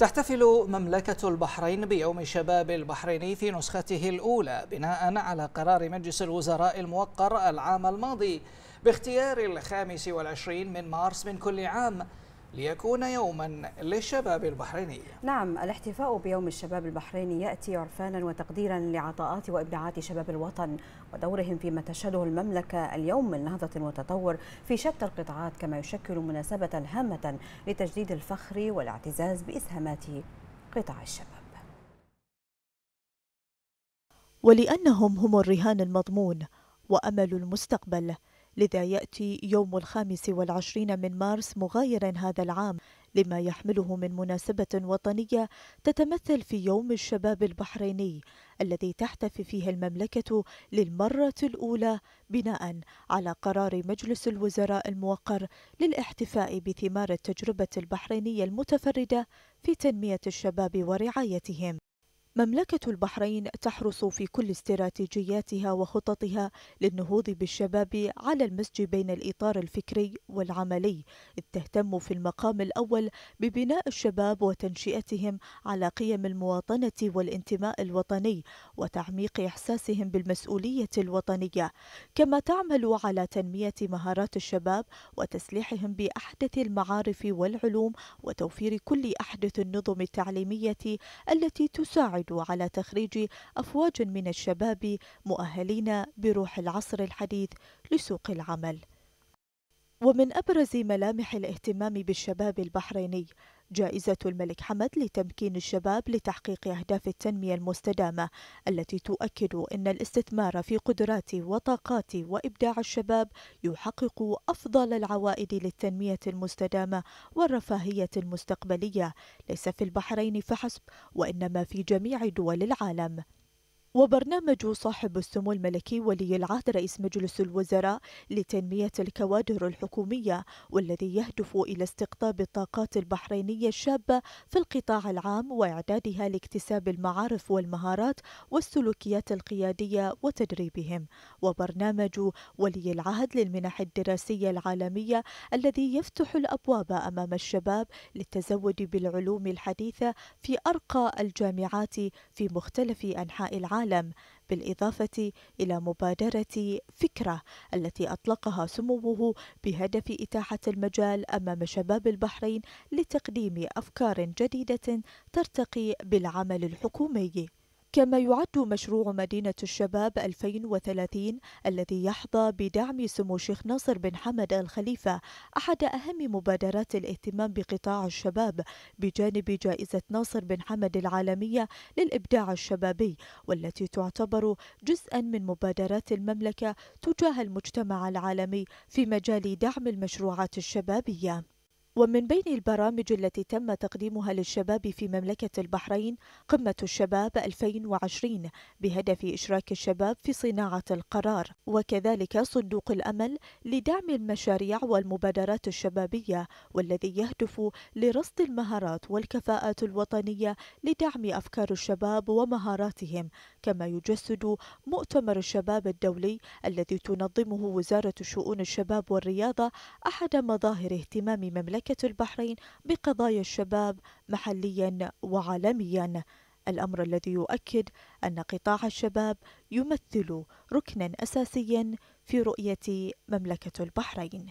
تحتفل مملكة البحرين بيوم الشباب البحريني في نسخته الأولى بناء على قرار مجلس الوزراء الموقر العام الماضي باختيار الخامس والعشرين من مارس من كل عام ليكون يوما للشباب البحريني نعم الاحتفاء بيوم الشباب البحريني يأتي عرفانا وتقديرا لعطاءات وإبداعات شباب الوطن ودورهم فيما تشهده المملكة اليوم من نهضة وتطور في شتى القطاعات كما يشكل مناسبة هامة لتجديد الفخر والاعتزاز بإسهامات قطاع الشباب ولأنهم هم الرهان المضمون وأمل المستقبل لذا يأتي يوم الخامس والعشرين من مارس مغايرا هذا العام لما يحمله من مناسبة وطنية تتمثل في يوم الشباب البحريني الذي تحتفي فيه المملكة للمرة الأولى بناء على قرار مجلس الوزراء الموقر للاحتفاء بثمار التجربة البحرينية المتفردة في تنمية الشباب ورعايتهم مملكة البحرين تحرص في كل استراتيجياتها وخططها للنهوض بالشباب على المزج بين الإطار الفكري والعملي، إذ تهتم في المقام الأول ببناء الشباب وتنشئتهم على قيم المواطنة والانتماء الوطني، وتعميق إحساسهم بالمسؤولية الوطنية، كما تعمل على تنمية مهارات الشباب وتسليحهم بأحدث المعارف والعلوم، وتوفير كل أحدث النظم التعليمية التي تساعد يساعد على تخريج أفواج من الشباب مؤهلين بروح العصر الحديث لسوق العمل ومن أبرز ملامح الاهتمام بالشباب البحريني جائزة الملك حمد لتمكين الشباب لتحقيق أهداف التنمية المستدامة التي تؤكد أن الاستثمار في قدرات وطاقات وإبداع الشباب يحقق أفضل العوائد للتنمية المستدامة والرفاهية المستقبلية ليس في البحرين فحسب وإنما في جميع دول العالم وبرنامج صاحب السمو الملكي ولي العهد رئيس مجلس الوزراء لتنمية الكوادر الحكومية والذي يهدف إلى استقطاب الطاقات البحرينية الشابة في القطاع العام وإعدادها لاكتساب المعارف والمهارات والسلوكيات القيادية وتدريبهم وبرنامج ولي العهد للمنح الدراسية العالمية الذي يفتح الأبواب أمام الشباب للتزود بالعلوم الحديثة في أرقى الجامعات في مختلف أنحاء العالم العالم بالإضافة إلى مبادرة فكرة التي أطلقها سموه بهدف إتاحة المجال أمام شباب البحرين لتقديم أفكار جديدة ترتقي بالعمل الحكومي كما يعد مشروع مدينة الشباب 2030 الذي يحظى بدعم سمو الشيخ ناصر بن حمد الخليفة أحد أهم مبادرات الاهتمام بقطاع الشباب بجانب جائزة ناصر بن حمد العالمية للإبداع الشبابي والتي تعتبر جزءا من مبادرات المملكة تجاه المجتمع العالمي في مجال دعم المشروعات الشبابية ومن بين البرامج التي تم تقديمها للشباب في مملكة البحرين قمة الشباب 2020 بهدف إشراك الشباب في صناعة القرار وكذلك صندوق الأمل لدعم المشاريع والمبادرات الشبابية والذي يهدف لرصد المهارات والكفاءات الوطنية لدعم أفكار الشباب ومهاراتهم كما يجسد مؤتمر الشباب الدولي الذي تنظمه وزارة شؤون الشباب والرياضة أحد مظاهر اهتمام مملكة مملكة البحرين بقضايا الشباب محليا وعالميا الأمر الذي يؤكد أن قطاع الشباب يمثل ركنا أساسيا في رؤية مملكة البحرين